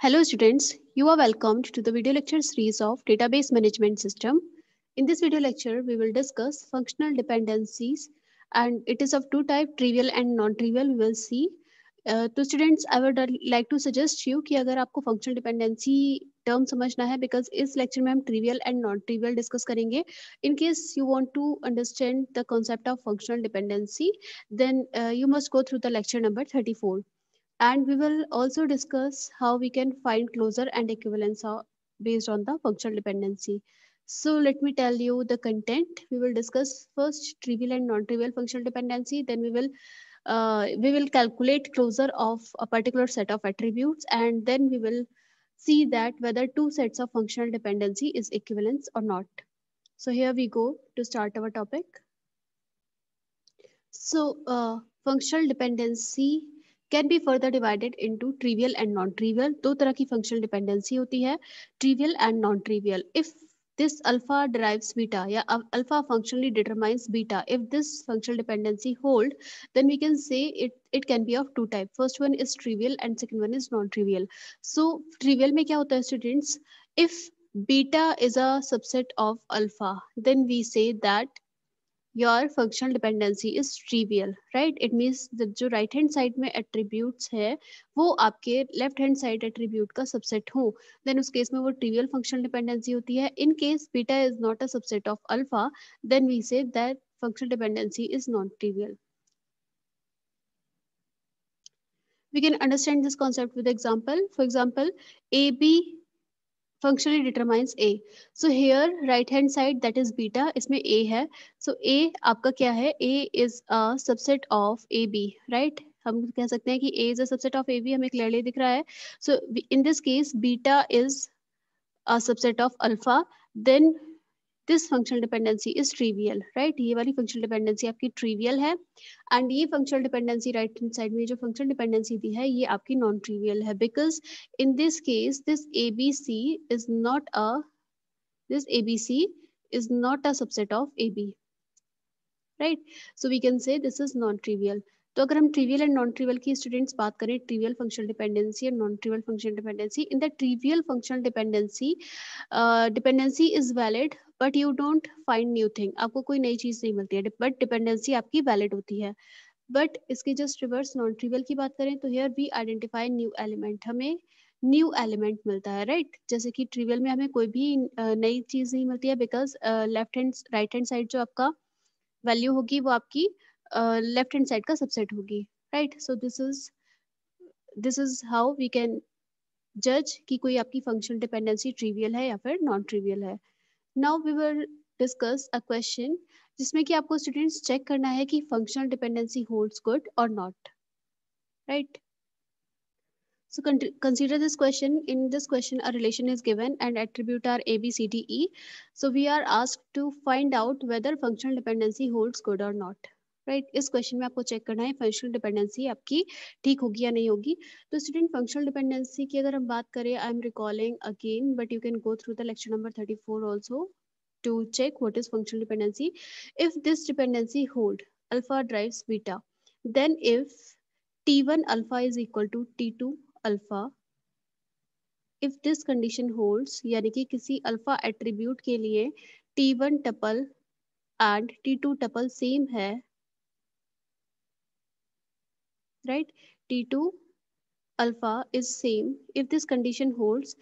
Hello students, you are welcomed to the video lecture series of Database Management System. In this video lecture, we will discuss functional dependencies and it is of two type, trivial and non-trivial, we will see. Uh, to students i would like to suggest you ki agar aapko functional dependency term samajhna hai because is lecture mein hum trivial and non trivial discuss karenge in case you want to understand the concept of functional dependency then uh, you must go through the lecture number 34 And we will also discuss how we can find closure and equivalence based on the functional dependency. So let me tell you the content. We will discuss first trivial and non-trivial functional dependency. Then we will uh, we will calculate closure of a particular set of attributes. And then we will see that whether two sets of functional dependency is equivalence or not. So here we go to start our topic. So uh, functional dependency can be further divided into trivial and non trivial दो तरह की functional dependency होती है trivial and non trivial if this alpha derives beta या alpha functionally determines beta if this functional dependency hold then we can say it it can be of two type first one is trivial and second one is non trivial so trivial में क्या होता है students if beta is a subset of alpha then we say that your functional dependency is trivial right it means जो right hand side में एट्रीब्यूट्स है वो आपके लेफ्ट हैंड साइड एट्रीब्यूट का सबसेट हो देन उस केस में वो ट्रीवियल फंक्शनल डिपेंडेंसी होती है in case beta is not a subset of alpha then we say that functional dependency is non-trivial. We can understand this concept with example. For example, AB functionally determines a so here right hand side that is beta इसमें a है so a आपका क्या है a is a subset of ab right हम कह सकते हैं कि a is a subset of ab हमें clearly दिख रहा है so in this case beta is a subset of alpha then this functional dependency is trivial, right? ये वाली functional dependency आपकी trivial है, and ये functional dependency right inside side में जो functional dependency दी है, ये आपकी non-trivial है, because in this case this ABC is not a this ABC is not a subset of AB, right? So we can say this is non-trivial. तो अगर हम trivial and non-trivial की students बात करें, trivial functional dependency and non-trivial functional dependency, in the trivial functional dependency, uh, dependency is valid but you don't find new thing आपको कोई नई चीज़ नहीं मिलती है बट डिपेंडेंसी आपकी वैलिड होती है बट इसके जस्ट रिवर्स नॉन ट्रिवल की बात करें तो here we identify new element हमें न्यू एलिमेंट मिलता है राइट right? जैसे कि ट्रिवल में हमें कोई भी नई चीज़ नहीं मिलती है because left hand right hand side जो आपका वैल्यू होगी वो आपकी लेफ्ट हैंड साइड का सबसेट होगी right so this is this is how we can जज कि कोई आपकी फंक्शनल डिपेंडेंसी ट्रिवियल है या फिर नॉन ट्रिवियल है now we will discuss a question जिसमें कि आपको स्टूडेंट्स चेक करना है कि फंक्शनल डिपेंडेंसी होल्ड्स गुड और not right So consider this question. In this question, a relation is given and attribute are A, B, C, D, E. So we are asked to find out whether functional dependency holds good or not. Right इस क्वेश्चन में आपको check करना है functional dependency आपकी ठीक होगी या नहीं होगी तो स्टूडेंट फंक्शनल डिपेंडेंसी की अगर हम बात करें I am recalling again but you can go through the lecture number thirty four also to check what is functional dependency if this dependency hold alpha drive beta then if T one alpha is equal to T two alpha if this condition holds यानी कि किसी alpha attribute के लिए T one tuple and T two tuple same है right t2 alpha is same if this condition holds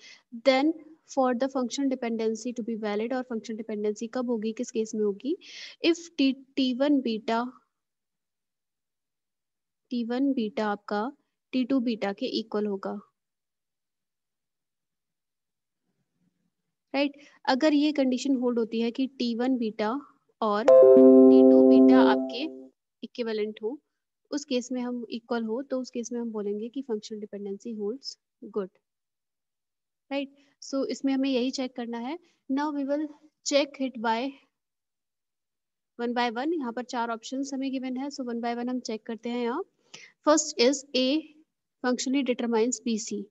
then for the functional dependency to be valid or functional dependency kab hogi kis case mein hogi if t t1 beta t1 beta aapka t2 beta ke equal hoga right right? अगर ये condition hold होती है कि t1 beta और t2 beta आपके equivalent हो उस case में हम इक्वल हो तो उस केस में हम बोलेंगे कि functional dependency holds good right so इसमें हमें यही चेक करना है now we will check it by one by one यहाँ पर चार ऑप्शन हमें गिवन है सो वन बाय वन हम चेक करते हैं यहाँ first is A functionally determines B C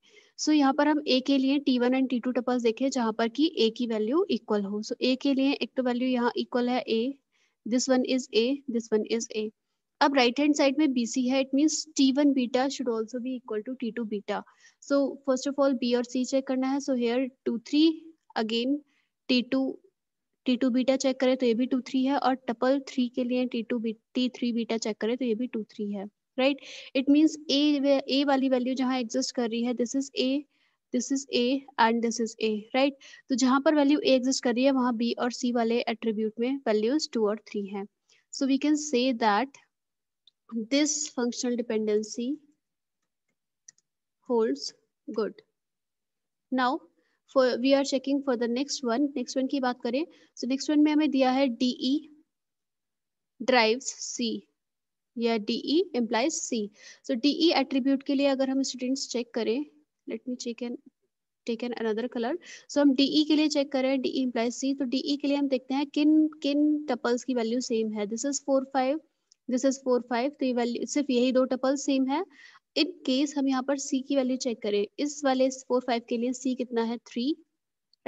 so यहाँ पर हम ए के लिए T one and T two tuples देखें जहाँ पर कि ए की वैल्यू इक्वल हो सो so, ए के लिए एक तो वैल्यू यहाँ इक्वल है A this one is A this one is A अब राइट हैंड साइड में बी सी है it means T one beta should also be equal to T two beta so first of all B और C check करना है so here two three again T two T two beta check करें तो ये भी two three है और tuple three के लिए T two T three beta check करें तो ये भी टू थ्री है right it means A A वाली वैल्यू जहाँ एग्जिस्ट कर रही है this is A this is A and this is A right तो जहाँ पर वैल्यू ए एग्जिस्ट कर रही है वहाँ बी और सी वाले एट्रीब्यूट में वैल्यूज टू और थ्री है so we can say that this functional dependency holds good. Now, for we are checking for the next one. Next one ki baat kare so next one mein hame diya hai DE drives C yeah DE implies C. So DE attribute ke liye agar hum students check kare let me check and take an another colour so हम de के लिए check कर de implies c implies C तो D के लिए हम देखते हैं किन किन टपल्स की वैल्यू सेम है this is four five this is four five तो ये वैल्यू सिर्फ यही दो टपल सेम है इन केस हम यहाँ पर सी की वैल्यू चेक करें इस वाले फोर फाइव के लिए सी कितना है थ्री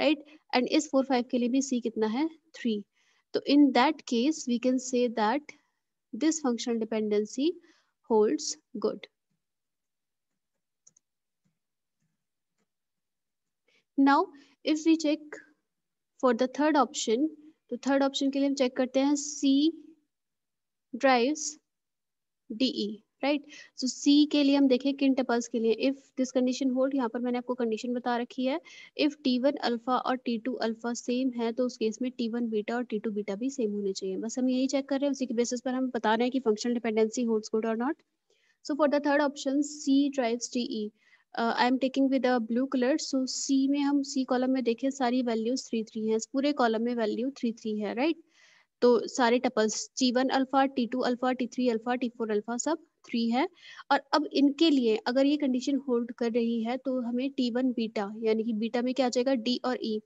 राइट एंड इस फोर फाइव के लिए भी सी कितना है थ्री तो in that case we can say that this functional dependency holds good now if we check for the third option तो थर्ड ऑप्शन के लिए हम चेक करते हैं C drives D right so C के लिए हम देखें किन टपल्स के लिए इफ दिस कंडीशन होल्ड यहाँ पर मैंने आपको कंडीशन बता रखी है इफ टी वन अल्फा और टी टू अल्फा सेम है तो उस केस में टी वन बीटा और टी टू बीटा भी सेम होने चाहिए बस हम यही चेक कर रहे हैं उसी के बेसिस पर हम बता रहे हैं कि फंक्शनल डिपेंडेंसी होल्ड्स गुड और not so for the third option C drives T E I am taking with blue colour so C में हम सी कॉलम में देखें सारी वैल्यूज थ्री थ्री हैं पूरे कॉलम में वैल्यू थ्री थ्री है राइट तो सारे tuples T one alpha T two alpha T three alpha T four alpha सब थ्री है और अब इनके लिए अगर ये कंडीशन होल्ड कर रही है तो हमें टी वन बीटा यानी कि बीटा में क्या आ जाएगा डी और ई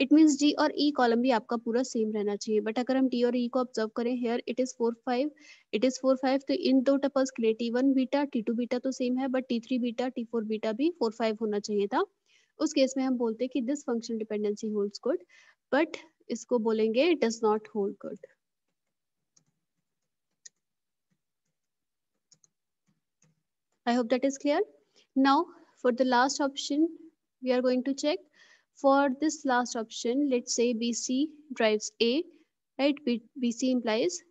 इट मीन डी और ई e कॉलम भी आपका पूरा सेम रहना चाहिए बट अगर हम डी और ई e को ऑब्जर्व करें here it is four five it is four five तो इन दो टपल्स के लिए T one beta T two beta तो सेम है but T three beta T four beta भी फोर फाइव होना चाहिए था उस केस में हम बोलते कि this functional dependency holds good but इसको बोलेंगे it does not hold good I hope that is clear now for the last option we are going to check for this last option let say B C drive A right B C implies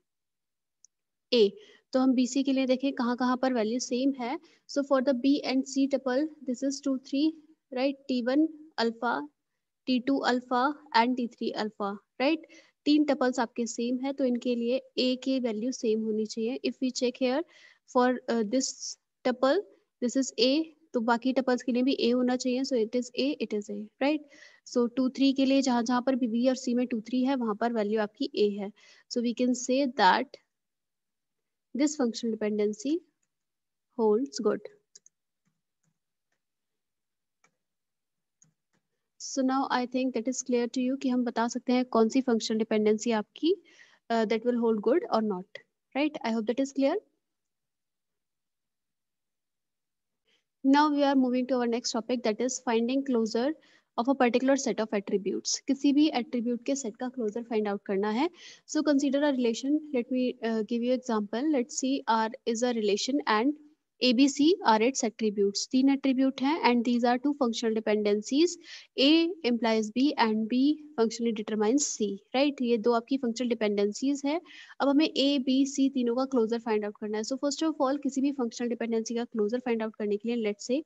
A तो हम B C के लिए देखें कहाँ कहाँ पर value same है so for the B and C tuple this is two three right T one alpha T two alpha and T three alpha right तीन टपल्स आपके सेम है तो इनके लिए ए के वैल्यू सेम होनी चाहिए if we check here for this tuple this is A तो बाकी टपल्स के लिए भी ए होना चाहिए so it is A it is A right so two three के लिए जहां जहां पर भी बी और सी में टू थ्री है वहां पर वैल्यू आपकी ए है so we can say that this functional dependency holds good so now I think that is clear to you कि हम बता सकते हैं कौन सी फंक्शनल डिपेंडेंसी आपकी दैट विल होल्ड गुड और not right I hope that is clear now we are moving to our next topic that is finding closure of a particular set of attributes किसी भी attribute के set का closure find out करना है so consider a relation let me uh, give you example let's see r is a relation and A B C R it's attribute तीन attribute है and these are two functional dependencies A implies B and B functionally determine C right ये दो आपकी functional dependencies है अब हमें ए B सी तीनों का क्लोजर फाइंड आउट करना है सो फर्स्ट ऑफ ऑल किसी भी फंक्शनल डिपेंडेंसी का क्लोजर फाइंड आउट करने के लिए let say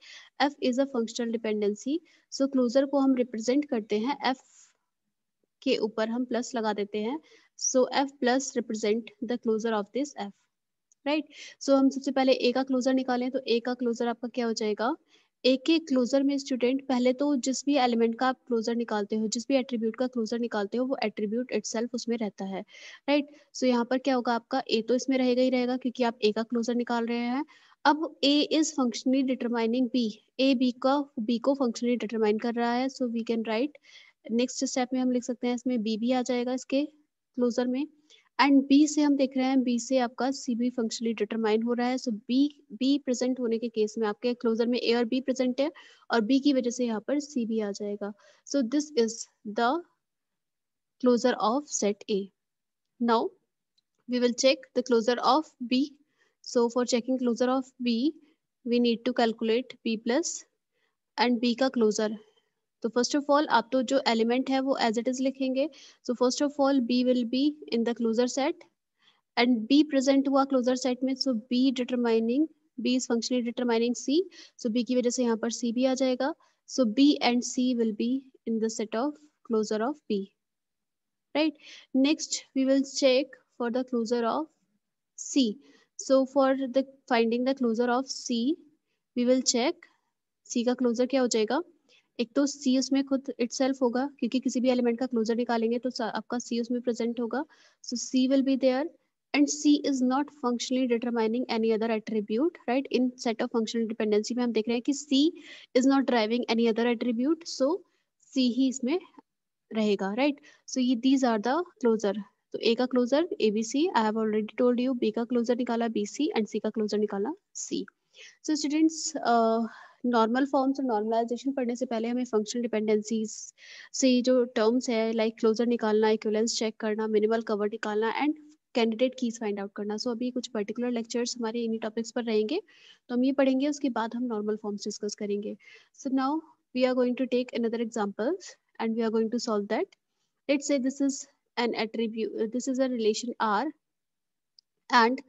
F is a functional dependency so closure को हम रिप्रेजेंट करते हैं एफ के ऊपर हम प्लस लगा देते हैं so F plus represent the closure of this F right so हम सबसे पहले ए का क्लोजर निकालें तो ए का क्लोजर आपका क्या हो जाएगा ए के क्लोजर में स्टूडेंट पहले तो जिस भी एलिमेंट का आप क्लोजर निकालते हो जिस भी एट्रीब्यूट का क्लोजर निकालते हो वो एट्रीब्यूट इट उसमें रहता है राइट right? सो so, यहाँ पर क्या होगा आपका ए तो इसमें रहेगा ही रहेगा क्योंकि आप ए का क्लोजर निकाल रहे हैं अब A is functionally determining B A B का बी को फंक्शनली डिटरमाइन कर रहा है so we can write next step में हम लिख सकते हैं इसमें बी भी आ जाएगा इसके क्लोजर में एंड बी से हम देख रहे हैं बी से आपका सी बी फंक्शनली डिटरमाइन हो रहा है सो बी बी प्रेजेंट होने के केस में आपके क्लोजर में ए और बी प्रेजेंट है और बी की वजह से यहाँ पर सी बी आ जाएगा so this is the closure of set A now we will check the closure of B so for checking closure of B we need to calculate B plus and B का closure तो first of all आप तो जो element है वो as it is लिखेंगे so first of all B will be in the closure set and B present हुआ closure set में so B determining B is functionally determining C so B की वजह से यहाँ पर सी भी आ जाएगा so B and C will be in the set of closure of B right next we will check for the closure of c so for the finding the closure of c we will check c का closure क्या हो जाएगा एक तो सी उसमें खुद it होगा क्योंकि किसी भी एलिमेंट का क्लोजर निकालेंगे तो आपका सी उसमें प्रेजेंट होगा so C will be there and C is not functionally determining any other attribute right in set of functional dependency में हम देख रहे हैं कि C is not driving any other attribute so C ही इसमें रहेगा राइट सो ये दीज आर द क्लोजर तो ए का closure A B C I have already told you B का क्लोजर निकाला बी सी एंड सी का closure निकाला C so students normal forms और नॉर्मलाइजेशन पढ़ने से पहले हमें फंक्शनल डिपेंडेंसीज से जो टर्म्स है लाइक क्लोजर निकालना इक्वलेंस चेक करना मिनिमल कवर निकालना and candidate keys find out करना सो so, अभी कुछ पर्टिकुलर लेक्चर्स हमारे इन्हीं टॉपिक्स पर रहेंगे तो हम ये पढ़ेंगे उसके बाद हम नॉर्मल फॉर्म्स डिस्कस करेंगे so now we are going to take another examples and we are going to solve that let's say this is an attribute this is a relation R and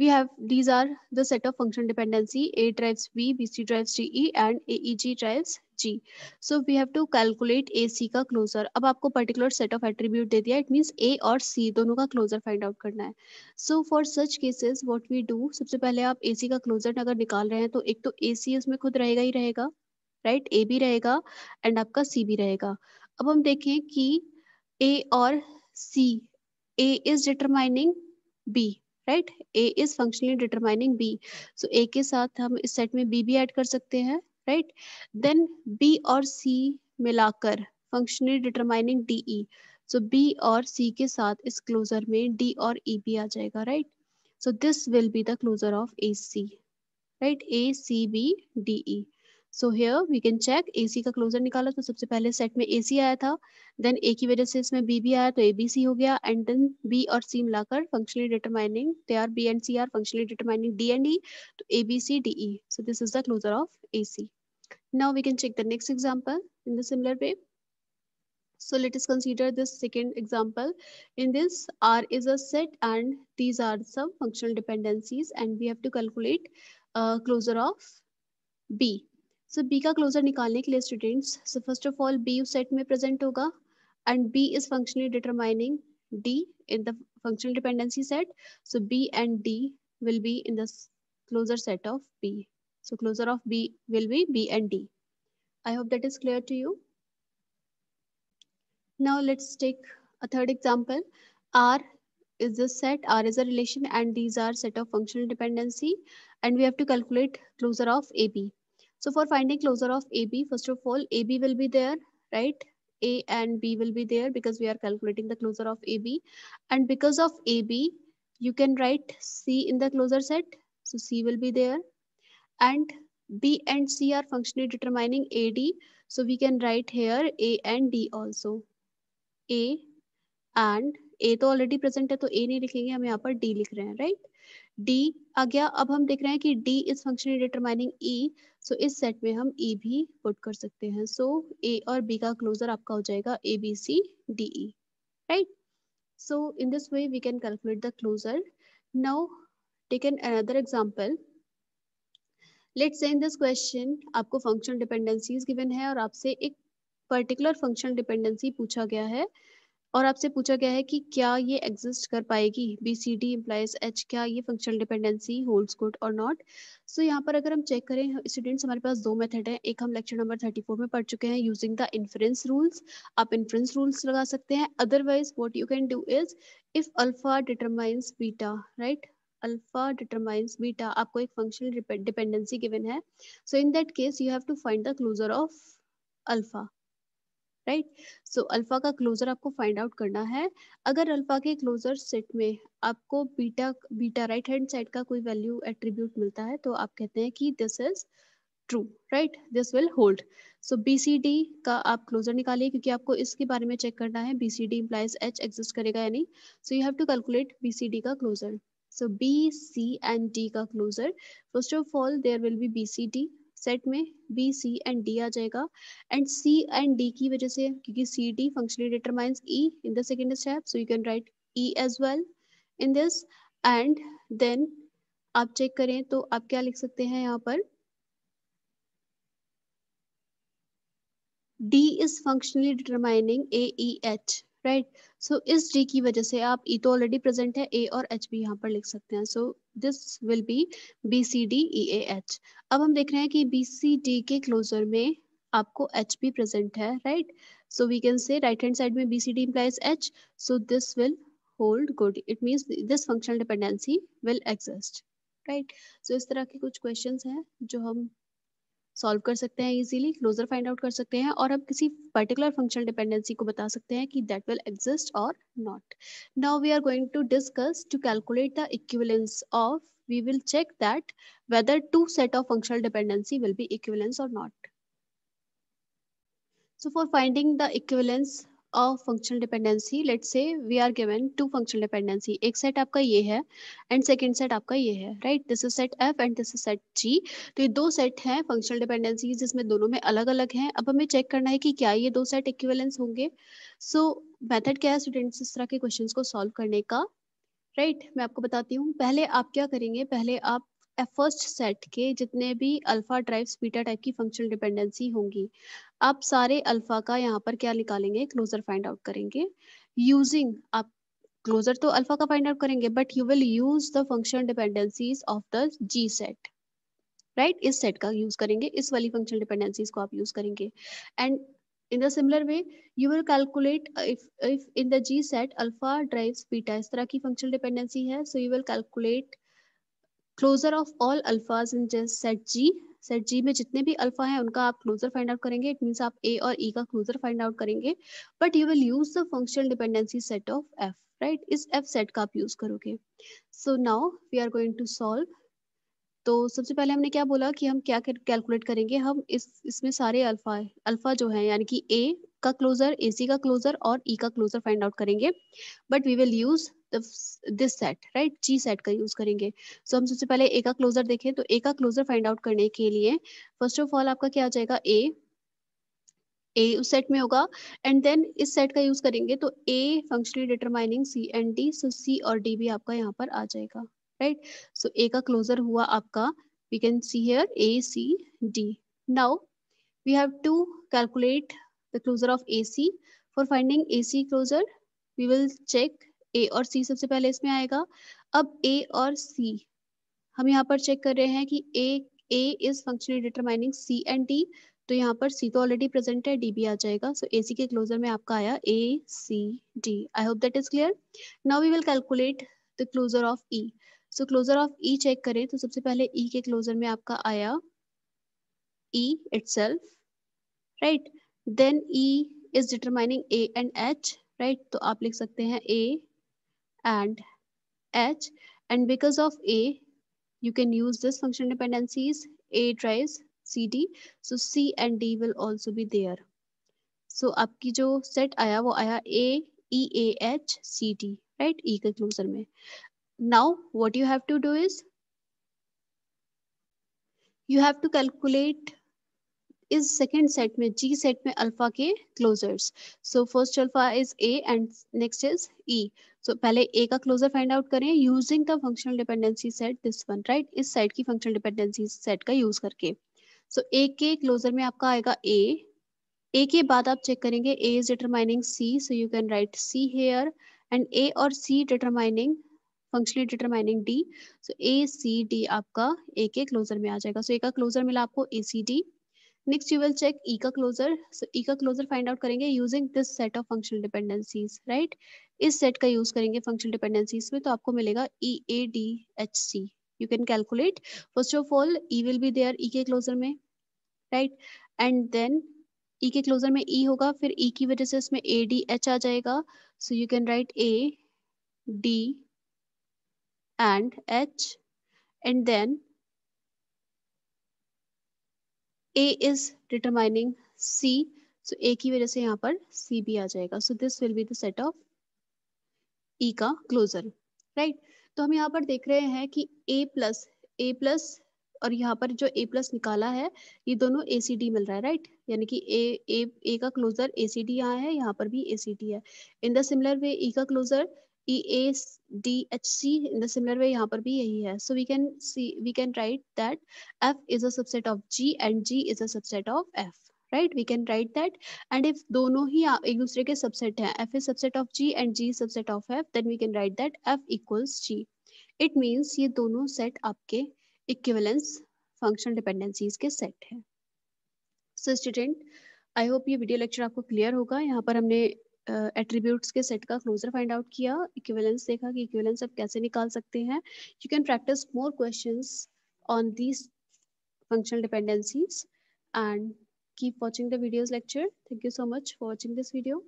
we have these are the set of function dependency a drives b bc drives de and aeg drives g so we have to calculate ac ka closure ab aapko particular set of attribute de diya it means a और c dono ka closure find out karna hai so for such cases what we do सबसे पहले आप ac ka closure agar nikal rahe hain to ek to ac इसमें खुद रहेगा ही रहेगा right right? ए भी रहेगा एंड आपका सी भी रहेगा अब हम देखें कि ए और C A is determining B right A is functionally determining B so A के साथ हम इस सेट में बी भी ऐड कर सकते हैं राइट देन बी और सी मिलाकर functionally determining D E so B और सी के साथ इस क्लोजर में डी और ई e भी आ जाएगा right so this will be the closure of A C right A C B D E so here we can check A C का क्लोजर निकाला तो सबसे पहले सेट में ए सी आया था देन ए की वजह से इसमें बी भी आया तो ए बी सी हो गया एंड देन बी और सी मिलाकर functionally determining they are B and C are functionally determining D and E तो A B C D E so this is the closure of A C now we can check the next example in the similar way so let us consider this second example in this r is a set and these are some functional dependencies and we have to calculate uh, closure of b So B का closure निकालने के लिए students so first of all B is set में present होगा and B is functionally determining D in the functional dependency set. So B and D will be in the closure set of B. So closure of B will be B and D. I hope that is clear to you. Now let's take a third example. R is this set, R is a relation and these are set of functional dependency and we have to calculate closure of AB. So for finding closure of AB, first of all, AB will be there, right? A and B will be there because we are calculating the closure of AB. And because of AB, you can write C in the closure set. So C will be there. And B and C are functionally determining AD. So we can write here A and D also. A and A to already present so A नहीं लिखेंगे हम यहाँ पर D लिख रहे right? D आ गया अब हम देख रहे हैं कि D is functionally determining E so इस सेट में हम ई e भी पुट कर सकते हैं सो so, ए और बी का क्लोजर आपका हो जाएगा A B C D E right so in this way we can calculate the closure now take an another example let's in this question आपको फंक्शनल डिपेंडेंसीज गिवन है और आपसे एक पर्टिकुलर फंक्शनल डिपेंडेंसी पूछा गया है और आपसे पूछा गया है कि क्या ये एग्जिस्ट कर पाएगी B C D implies H क्या ये फंक्शनल डिपेंडेंसी होल्ड्स गुड और नॉट सो यहाँ पर अगर हम चेक करें स्टूडेंट्स हमारे पास दो मेथड है एक हम लेक्चर नंबर थर्टी फोर में पढ़ चुके हैं यूजिंग द इन्फ्रेंस रूल्स आप इन्फ्रेंस रूल्स लगा सकते हैं otherwise what you can do is if alpha determines beta right alpha determines beta आपको एक फंक्शनल डिपेंडेंसी गिवन है so in that case you have to find the closure of alpha right so alpha का closure आपको find out करना है अगर alpha के closure set में आपको beta beta right hand side का कोई वैल्यू एट्रीब्यूट मिलता है तो आप कहते हैं कि this is true right this will hold so B C D का आप क्लोजर निकालिए क्योंकि आपको इसके बारे में चेक करना है B C D implies H exist करेगा या नहीं so you have to calculate B C D का closure so B C and D का closure first of all there will be B C D set में B C and D आ जाएगा and C and D की वजह से क्योंकि C D functionally determines E in the second step so you can write E as well in this and then आप check करें तो आप क्या लिख सकते हैं यहाँ पर D is functionally determining A E H right so इस डी की वजह से आप ई e तो ऑलरेडी प्रेजेंट है ए और एच भी यहाँ पर लिख सकते हैं so this will be B C D E H अब हम देख रहे हैं कि बी सी डी के क्लोजर में आपको एच भी प्रेजेंट है right so we can say right hand side में B C D implies H so this will hold good it means this functional dependency will exist right so इस तरह के कुछ क्वेश्चन हैं जो हम सॉल्व कर सकते हैं इजीली क्लोजर फाइंड आउट कर सकते हैं और हम किसी पर्टिकुलर फंक्शनल डिपेंडेंसी को बता सकते हैं कि दैट विल एग्जिस्ट और not now we are going to discuss to calculate the equivalence of we will check that whether two set of functional dependency will be equivalence और not so for finding the equivalence a functional dependency let's say we are given two functional dependency एक set आपका ये है and second set आपका ये है right this is set f and this is set g तो ये दो set हैं functional dependencies जिसमें दोनों में अलग अलग हैं अब हमें check करना है कि क्या ये दो set equivalence होंगे so method क्या है students इस तरह के questions को solve करने का राइट right, मैं आपको बताती हूँ पहले आप क्या करेंगे पहले आप फर्स्ट सेट के जितने भी अल्फा ड्राइव्स बीटा टाइप की फंक्शनल डिपेंडेंसी होंगी आप सारे अल्फा का यहाँ पर क्या निकालेंगे क्लोजर फाइंड आउट करेंगे यूजिंग आप क्लोजर तो अल्फा का फाइंड आउट करेंगे but you will use the functional dependencies of the G set right इस सेट का यूज करेंगे इस वाली फंक्शनल डिपेंडेंसीज को आप यूज करेंगे and in the similar way you will calculate if if in the G set alpha derives beta इस तरह की फंक्शनल डिपेंडेंसी है so you will calculate closure of all alphas in just set G set G में जितने भी alpha हैं उनका आप क्लोजर फाइंड आउट करेंगे इट मीन्स आप ए और ई e का क्लोजर फाइंड आउट करेंगे but you will use the functional dependency set of F right इस एफ सेट का आप यूज करोगे so now we are going to solve तो सबसे पहले हमने क्या बोला कि हम क्या कैलकुलेट करेंगे हम इस इसमें सारे अल्फा अल्फा जो है यानी कि ए का क्लोजर ए सी का क्लोजर और ई e का क्लोजर फाइंड आउट करेंगे but we will use this set right G set का यूज करेंगे सो so, हम सबसे पहले ए का क्लोजर देखें तो ए का क्लोजर फाइंड आउट करने के लिए फर्स्ट ऑफ ऑल आपका क्या आ जाएगा ए ए उस सेट में होगा एंड देन इस सेट का यूज करेंगे तो A functionally determining C and D so C और डी भी आपका यहाँ पर आ जाएगा राइट सो ए का क्लोजर हुआ आपका we can see here A C D now we have to calculate the closure of A C for finding A C closure we will check A और सी सबसे पहले इसमें आएगा अब ए और सी हम यहाँ पर चेक कर रहे हैं कि A A is functionally determining C and D तो यहाँ पर सी तो ऑलरेडी प्रेजेंट है डी भी आ जाएगा सो ए सी के क्लोजर में आपका आया A C D I hope that is clear now we will calculate the closure of E so closure of E check करें तो सबसे पहले ई e के क्लोजर में आपका आया E itself right then E is determining A and H right तो आप लिख सकते हैं A and h and because of a you can use this function dependencies a drives cd so c and d will also be there so aapki jo set aaya wo aaya a e a h c d right Equal ka closer mein now what you have to do is you have to calculate इस second set में G set में alpha के closures so first alpha is A and next is E so पहले A का closure find out करें using the functional dependency set this one right इस set की functional dependency set का use करके so A के closure में आपका आएगा ए ए के बाद आप चेक करेंगे A is determining C so you can write C here and A और C determining functionally determining D so A C D आपका ए के क्लोजर में आ जाएगा सो so, ए का क्लोजर मिला आपको A C D next you will check E का closure E का क्लोजर फाइंड आउट करेंगे using this set of functional dependencies right इस सेट का यूज करेंगे फंक्शनल डिपेंडेंसीज में तो आपको मिलेगा E A D H C you can calculate first of all E will be there E के क्लोजर में राइट एंड देन ई के क्लोजर में ई e होगा फिर ई e की वजह से इसमें ए डी एच आ जाएगा so you can write A D and H and then A is determining C so A की वजह से यहाँ पर सी भी आ जाएगा so this will be the set of E का क्लोजर राइट तो हम यहाँ पर देख रहे हैं कि ए प्लस ए प्लस और यहाँ पर जो ए प्लस निकाला है ये दोनों ए सी डी मिल रहा है राइट यानी कि ए ए ए का क्लोजर ए सी डी यहाँ है यहाँ पर भी ए सी डी है इन द सिमिलर वे ई का closure E A D H C. In the similar way, यहाँ पर भी यही है. So we can see, we can write that F is a subset of G and G is a subset of F. Right we can write that and if दोनों ही एक दूसरे के सबसेट हैं F is subset of G and G subset of F then we can write that F equals G it means ये दोनों set आपके equivalence functional dependencies के सेट हैं सो स्टूडेंट आई होप ये वीडियो लेक्चर आपको clear होगा यहाँ पर हमने एट्रीब्यूट्स के सेट का क्लोजर फाइंड आउट किया इक्विवेलेंस देखा कि इक्विवेलेंस आप कैसे निकाल सकते हैं you can practice more question on these functional dependencies and keep watching the videos lecture thank you so much for watching this video